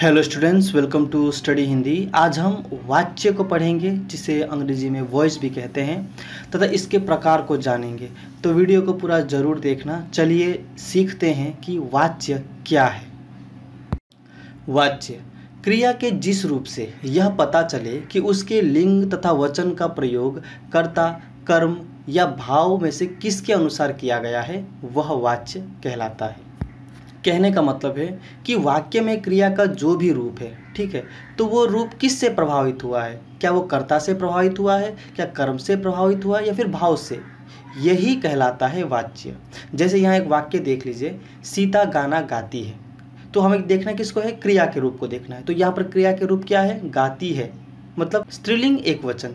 hello students welcome to study Hindi आज हम वाच्य को पढ़ेंगे जिसे अंग्रेजी में वॉइस भी कहते हैं तथा इसके प्रकार को जानेंगे तो वीडियो को पूरा ज़रूर देखना चलिए सीखते हैं कि वाच्य क्या है वाच्य क्रिया के जिस रूप से यह पता चले कि उसके लिंग तथा वचन का प्रयोग कर्ता कर्म या भाव में से किसके अनुसार किया गया है वह वाच्य कहलाता है कहने का मतलब है कि वाक्य में क्रिया का जो भी रूप है ठीक है तो वो रूप किस से प्रभावित हुआ है क्या वो कर्ता से प्रभावित हुआ है क्या कर्म से प्रभावित हुआ है या फिर भाव से यही कहलाता है वाच्य जैसे यहाँ एक वाक्य देख लीजिए सीता गाना गाती है तो हमें देखना किसको है क्रिया के रूप को देखना है तो यहाँ पर क्रिया के रूप क्या है गाती है मतलब स्त्रीलिंग एक वचन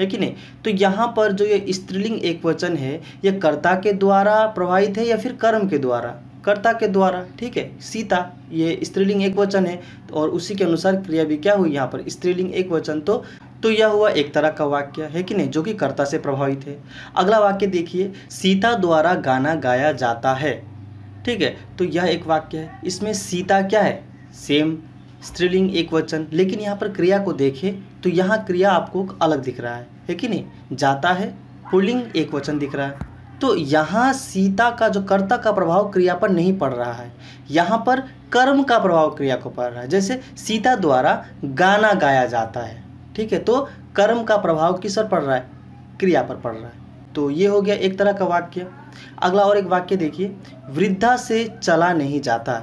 है कि नहीं तो यहाँ पर जो ये स्त्रीलिंग एक वचन है यह कर्ता के द्वारा प्रभावित है या फिर कर्म के द्वारा कर्ता के द्वारा ठीक है सीता ये स्त्रीलिंग एक वचन है और उसी के अनुसार क्रिया भी क्या हुई यहाँ पर स्त्रीलिंग एक वचन तो तो यह हुआ एक तरह का वाक्य है कि नहीं जो कि कर्ता से प्रभावित है अगला वाक्य देखिए सीता द्वारा गाना गाया जाता है ठीक है तो यह एक वाक्य है इसमें सीता क्या है सेम स्त्रीलिंग एक वचन लेकिन यहाँ पर क्रिया को देखें तो यहाँ क्रिया आपको अलग दिख रहा है है कि नहीं जाता है पुलिंग एक वचन दिख रहा है तो यहाँ सीता का जो कर्ता का प्रभाव क्रिया पर नहीं पड़ रहा है यहाँ पर कर्म का प्रभाव क्रिया को पड़ रहा है जैसे सीता द्वारा गाना गाया जाता है ठीक है तो कर्म का प्रभाव किस पर पड़ रहा है क्रिया पर पड़ रहा है तो ये हो गया एक तरह का वाक्य अगला और एक वाक्य देखिए वृद्धा से चला नहीं जाता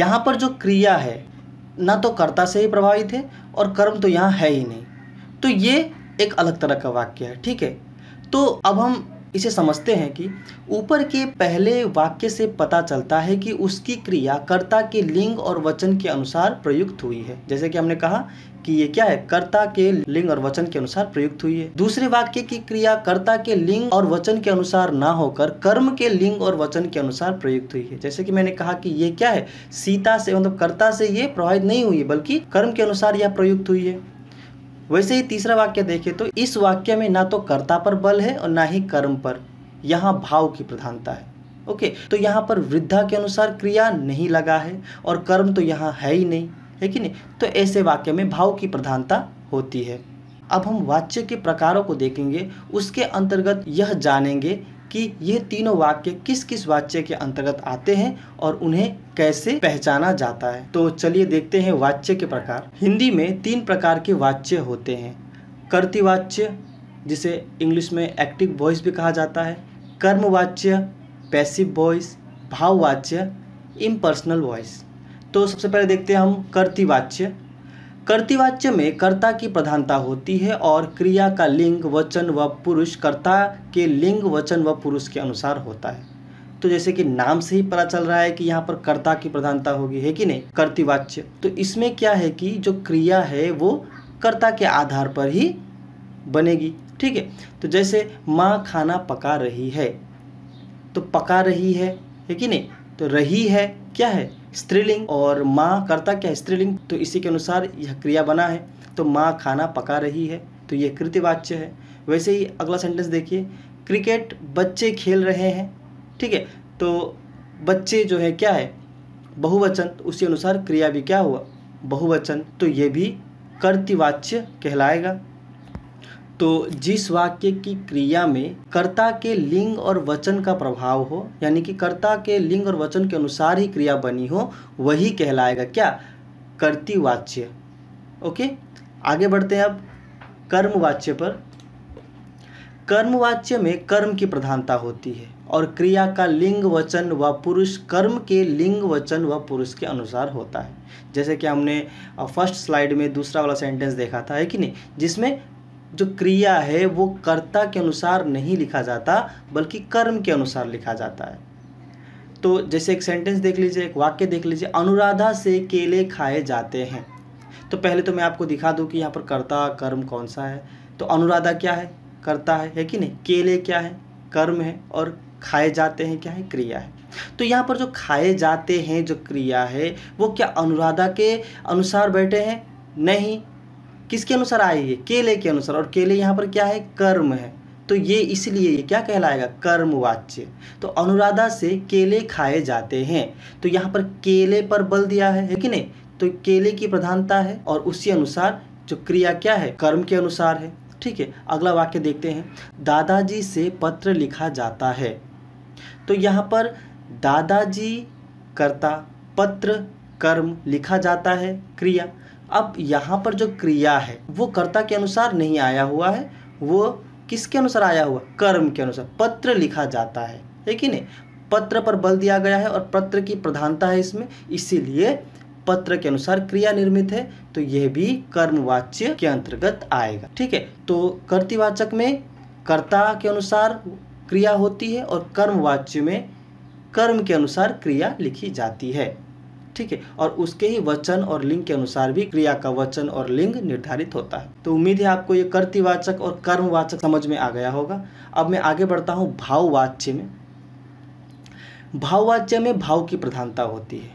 यहाँ पर जो क्रिया है ना तो कर्ता से ही प्रभावित है और कर्म तो यहाँ है ही नहीं तो ये एक अलग तरह का वाक्य है ठीक है तो अब हम इसे समझते हैं कि ऊपर के पहले वाक्य से पता चलता है कि उसकी क्रिया कर्ता के लिंग और वचन के अनुसार प्रयुक्त हुई है जैसे कि हमने कहा कि ये क्या है कर्ता के लिंग और वचन के अनुसार प्रयुक्त हुई है दूसरे वाक्य की क्रिया कर्ता के लिंग और वचन के अनुसार ना होकर कर्म के लिंग और वचन के अनुसार प्रयुक्त हुई है जैसे कि मैंने कहा कि ये क्या है सीता से मतलब कर्ता से ये प्रभावित नहीं हुई है बल्कि कर्म के अनुसार यह प्रयुक्त हुई है वैसे ही तीसरा वाक्य देखें तो इस वाक्य में ना तो कर्ता पर बल है और ना ही कर्म पर यहाँ भाव की प्रधानता है ओके तो यहाँ पर वृद्धा के अनुसार क्रिया नहीं लगा है और कर्म तो यहाँ है ही नहीं है कि नहीं तो ऐसे वाक्य में भाव की प्रधानता होती है अब हम वाच्य के प्रकारों को देखेंगे उसके अंतर्गत यह जानेंगे कि ये तीनों वाक्य किस किस वाच्य के अंतर्गत आते हैं और उन्हें कैसे पहचाना जाता है तो चलिए देखते हैं वाच्य के प्रकार हिंदी में तीन प्रकार के वाच्य होते हैं कर्तिवाच्य जिसे इंग्लिश में एक्टिव वॉइस भी कहा जाता है कर्मवाच्य पैसिव वॉइस भाववाच्य इम्पर्सनल वॉइस तो सबसे पहले देखते हैं हम कर्तिवाच्य कर्तिवाच्य में कर्ता की प्रधानता होती है और क्रिया का लिंग वचन व पुरुष कर्ता के लिंग वचन व पुरुष के अनुसार होता है तो जैसे कि नाम से ही पता चल रहा है कि यहाँ पर कर्ता की प्रधानता होगी है कि नहीं कर्तिवाच्य तो इसमें क्या है कि जो क्रिया है वो कर्ता के आधार पर ही बनेगी ठीक है तो जैसे माँ खाना पका रही है तो पका रही है है कि नहीं तो रही है क्या है स्त्रीलिंग और माँ करता क्या है स्त्रीलिंग तो इसी के अनुसार यह क्रिया बना है तो माँ खाना पका रही है तो यह कृतिवाच्य है वैसे ही अगला सेंटेंस देखिए क्रिकेट बच्चे खेल रहे हैं ठीक है तो बच्चे जो है क्या है बहुवचन तो उसी अनुसार क्रिया भी क्या हुआ बहुवचन तो ये भी कर्तिवाच्य कहलाएगा तो जिस वाक्य की क्रिया में कर्ता के लिंग और वचन का प्रभाव हो यानी कि कर्ता के लिंग और वचन के अनुसार ही क्रिया बनी हो वही कहलाएगा क्या कर्तिवाच्य ओके आगे बढ़ते हैं अब कर्मवाच्य पर कर्मवाच्य में कर्म की प्रधानता होती है और क्रिया का लिंग वचन व पुरुष कर्म के लिंग वचन व पुरुष के अनुसार होता है जैसे कि हमने फर्स्ट स्लाइड में दूसरा वाला सेंटेंस देखा था है कि नहीं जिसमें जो क्रिया है वो कर्ता के अनुसार नहीं लिखा जाता बल्कि कर्म के अनुसार लिखा जाता है तो जैसे एक सेंटेंस देख लीजिए एक वाक्य देख लीजिए अनुराधा से केले खाए जाते हैं तो पहले तो मैं आपको दिखा दूं कि यहाँ पर कर्ता कर्म कौन सा है तो अनुराधा क्या है कर्ता है है कि नहीं केले क्या है कर्म है और खाए जाते हैं क्या है क्रिया है तो यहाँ पर जो खाए जाते हैं जो क्रिया है वो क्या अनुराधा के अनुसार बैठे हैं नहीं किसके अनुसार आए ये केले के अनुसार और केले यहाँ पर क्या है कर्म है तो ये इसलिए ये क्या कहलाएगा कर्मवाच्य तो अनुराधा से केले खाए जाते हैं तो यहाँ पर केले पर बल दिया है, कि नहीं तो केले की प्रधानता है और उसी अनुसार जो क्रिया क्या है कर्म के अनुसार है ठीक है अगला वाक्य देखते हैं दादाजी से पत्र लिखा जाता है तो यहाँ पर दादाजी करता पत्र कर्म लिखा जाता है क्रिया अब यहाँ पर जो क्रिया है वो कर्ता के अनुसार नहीं आया हुआ है वो किसके अनुसार आया हुआ कर्म के अनुसार पत्र लिखा जाता है ठीक है पत्र पर बल दिया गया है और पत्र की प्रधानता है इसमें इसीलिए पत्र के अनुसार क्रिया निर्मित है तो यह भी कर्मवाच्य के अंतर्गत आएगा ठीक है तो कर्तिवाचक में कर्ता के अनुसार क्रिया होती है और कर्मवाच्य में कर्म के अनुसार क्रिया लिखी जाती है ठीक है और उसके ही वचन और लिंग के अनुसार भी क्रिया का वचन और लिंग निर्धारित होता है तो उम्मीद है आपको ये कर्तिवाचक और कर्मवाचक समझ में आ गया होगा अब मैं आगे बढ़ता हूँ भाववाच्य में भाववाच्य में भाव की प्रधानता होती है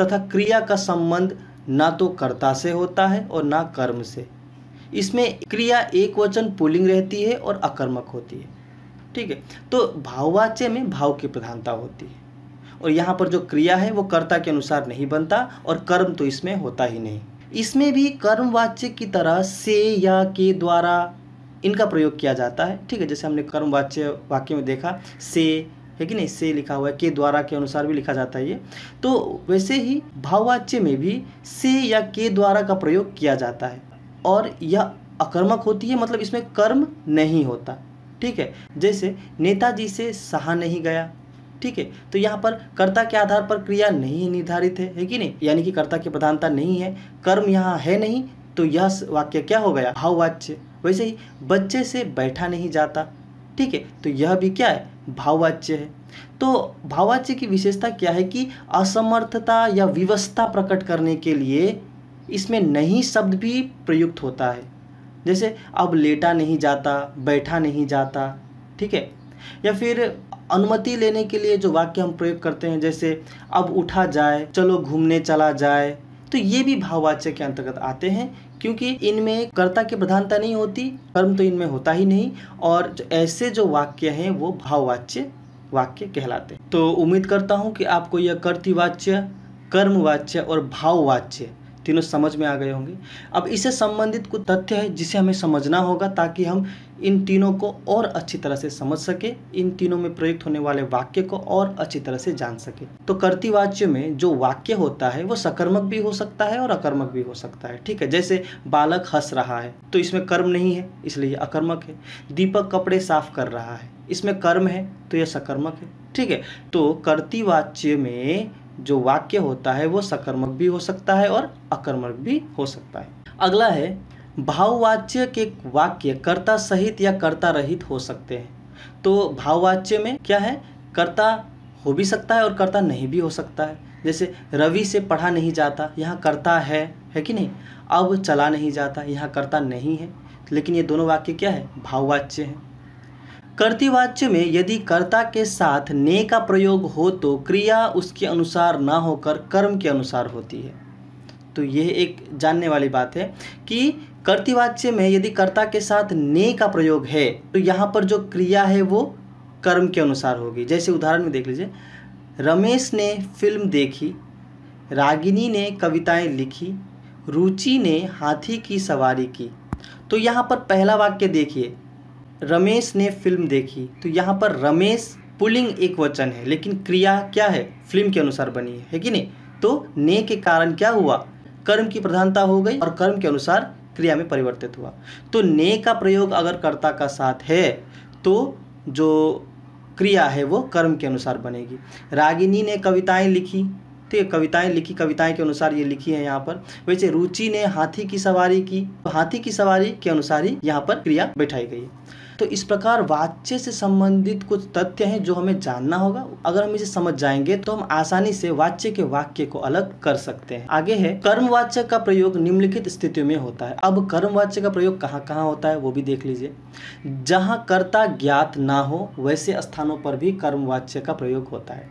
तथा क्रिया का संबंध ना तो कर्ता से होता है और ना कर्म से इसमें क्रिया एक वचन पुलिंग रहती है और अकर्मक होती है ठीक है तो भाववाच्य में भाव की प्रधानता होती है और यहाँ पर जो क्रिया है वो कर्ता के अनुसार नहीं बनता और कर्म तो इसमें होता ही नहीं इसमें भी कर्मवाच्य की तरह से या के द्वारा इनका प्रयोग किया जाता है ठीक है जैसे हमने कर्मवाच्य वाक्य में देखा से है कि नहीं से लिखा हुआ है के द्वारा के अनुसार भी लिखा जाता है ये तो वैसे ही भाववाच्य में भी से या के द्वारा का प्रयोग किया जाता है और यह अकर्मक होती है मतलब इसमें कर्म नहीं होता ठीक है जैसे नेताजी से सहा नहीं गया ठीक है तो यहाँ पर कर्ता के आधार पर क्रिया नहीं निर्धारित है है कि नहीं यानी कि कर्ता की प्रधानता नहीं है कर्म यहाँ है नहीं तो यह वाक्य क्या हो गया भाववाच्य वैसे ही बच्चे से बैठा नहीं जाता ठीक है तो यह भी क्या है भाववाच्य है तो भाववाच्य की विशेषता क्या है कि असमर्थता या विवस्था प्रकट करने के लिए इसमें नहीं शब्द भी प्रयुक्त होता है जैसे अब लेटा नहीं जाता बैठा नहीं जाता ठीक है या फिर अनुमति लेने के लिए जो वाक्य हम प्रयोग करते हैं जैसे अब उठा जाए चलो घूमने चला जाए तो ये भी भाववाच्य के अंतर्गत आते हैं क्योंकि इनमें कर्ता की प्रधानता नहीं होती कर्म तो इनमें होता ही नहीं और ऐसे जो वाक्य हैं वो भाववाच्य वाक्य कहलाते हैं तो उम्मीद करता हूँ कि आपको यह कर्तिवाच्य कर्मवाच्य और भाववाच्य तीनों समझ में आ गए होंगे अब इससे संबंधित कुछ तथ्य है जिसे हमें समझना होगा ताकि हम इन तीनों को और अच्छी तरह से समझ सके इन तीनों में प्रयुक्त होने वाले वाक्य को और अच्छी तरह से जान सके तो कर्तिवाच्य में जो वाक्य होता है वो सकर्मक भी हो सकता है और अकर्मक भी हो सकता है ठीक है जैसे बालक हंस रहा है तो इसमें कर्म नहीं है इसलिए अकर्मक है दीपक कपड़े साफ कर रहा है इसमें कर्म है तो यह सकर्मक है ठीक है तो कर्तिवाच्य में जो वाक्य होता है वो सकर्मक भी हो सकता है और अकर्मक भी हो सकता है अगला है भाववाच्य के वाक्य कर्ता सहित या कर्ता रहित हो सकते हैं तो भाववाच्य में क्या है कर्ता हो भी सकता है और कर्ता नहीं भी हो सकता है जैसे रवि से पढ़ा नहीं जाता यहाँ कर्ता है है कि नहीं अब चला नहीं जाता यहाँ कर्ता नहीं है लेकिन ये दोनों वाक्य क्या है भाववाच्य हैं कर्तिवाच्य में यदि कर्ता के साथ ने का प्रयोग हो तो क्रिया उसके अनुसार ना होकर कर्म के अनुसार होती है तो यह एक जानने वाली बात है कि कर्तिवाच्य में यदि कर्ता के साथ ने का प्रयोग है तो यहाँ पर जो क्रिया है वो कर्म के अनुसार होगी जैसे उदाहरण में देख लीजिए रमेश ने फिल्म देखी रागिनी ने कविताएं लिखी रुचि ने हाथी की सवारी की तो यहाँ पर पहला वाक्य देखिए रमेश ने फिल्म देखी तो यहाँ पर रमेश पुलिंग एक वचन है लेकिन क्रिया क्या है फिल्म के अनुसार बनी है, है कि नहीं तो ने के कारण क्या हुआ कर्म की प्रधानता हो गई और कर्म के अनुसार क्रिया में परिवर्तित हुआ तो ने का प्रयोग अगर कर्ता का साथ है तो जो क्रिया है वो कर्म के अनुसार बनेगी रागिनी ने कविताएं लिखी ठीक तो है कविताएं लिखी कविताएं के अनुसार ये लिखी है यहाँ पर वैसे रुचि ने हाथी की सवारी की तो हाथी की सवारी के अनुसार ही यहाँ पर क्रिया बैठाई गई तो इस प्रकार वाच्य से संबंधित कुछ तथ्य हैं जो हमें जानना होगा अगर हम इसे समझ जाएंगे तो हम आसानी से वाच्य के वाक्य को अलग कर सकते हैं आगे है कर्मवाच्य का प्रयोग निम्नलिखित स्थितियों में होता है अब कर्मवाच्य का प्रयोग कहाँ कहाँ होता है वो भी देख लीजिए जहाँ कर्ता ज्ञात ना हो वैसे स्थानों पर भी कर्मवाच्य का प्रयोग होता है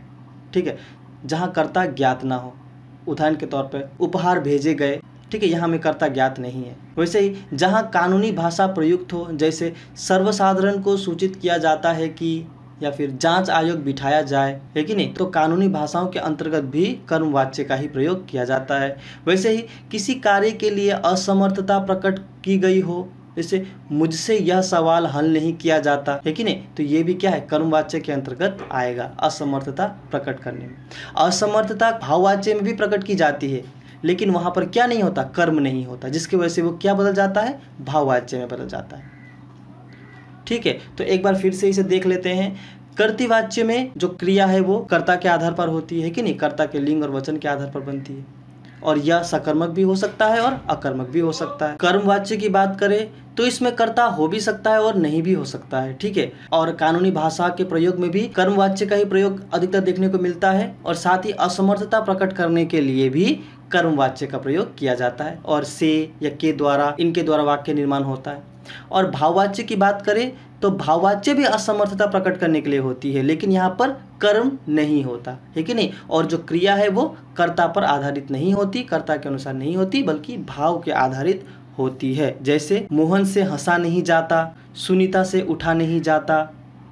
ठीक है जहाँ कर्ता ज्ञात ना हो उदाहरण के तौर पर उपहार भेजे गए ठीक है यहाँ में कर्ता ज्ञात नहीं है वैसे ही जहाँ कानूनी भाषा प्रयुक्त हो जैसे सर्वसाधारण को सूचित किया जाता है कि या फिर जांच आयोग बिठाया जाए है कि नहीं तो कानूनी भाषाओं के अंतर्गत भी कर्मवाच्य का ही प्रयोग किया जाता है वैसे ही किसी कार्य के लिए असमर्थता प्रकट की गई हो जैसे मुझसे यह सवाल हल नहीं किया जाता है कि नहीं तो ये भी क्या है कर्मवाच्य के अंतर्गत आएगा असमर्थता प्रकट करने में असमर्थता भाववाच्य में भी प्रकट की जाती है लेकिन वहाँ पर क्या नहीं होता कर्म नहीं होता जिसकी वजह से वो क्या बदल जाता है भाववाच्य में बदल जाता है ठीक है तो एक बार फिर से इसे देख लेते हैं कर्तिवाच्य में जो क्रिया है वो कर्ता के आधार पर होती है कि नहीं कर्ता के लिंग और वचन के आधार पर बनती है और यह सकर्मक भी हो सकता है और अकर्मक भी हो सकता है कर्मवाच्य की बात करें तो इसमें कर्ता हो भी सकता है और नहीं भी हो सकता है ठीक है और कानूनी भाषा के प्रयोग में भी कर्मवाच्य का ही प्रयोग अधिकतर देखने को मिलता है और साथ ही असमर्थता प्रकट करने के लिए भी कर्मवाच्य का प्रयोग किया जाता है और से या के द्वारा इनके द्वारा वाक्य निर्माण होता है और भाववाच्य की बात करें तो भाववाच्य भी असमर्थता प्रकट करने के लिए होती है लेकिन यहाँ पर कर्म नहीं होता है कि नहीं और जो क्रिया है वो कर्ता पर आधारित नहीं होती कर्ता के अनुसार नहीं होती बल्कि भाव के आधारित होती है जैसे मोहन से हंसा नहीं जाता सुनीता से उठा नहीं जाता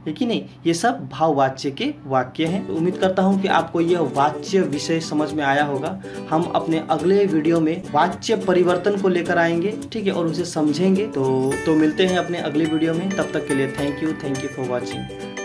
है कि नहीं ये सब भाववाच्य के वाक्य हैं उम्मीद करता हूँ कि आपको यह वाच्य विषय समझ में आया होगा हम अपने अगले वीडियो में वाच्य परिवर्तन को लेकर आएंगे ठीक है और उसे समझेंगे तो तो मिलते हैं अपने अगले वीडियो में तब तक के लिए thank you thank you for watching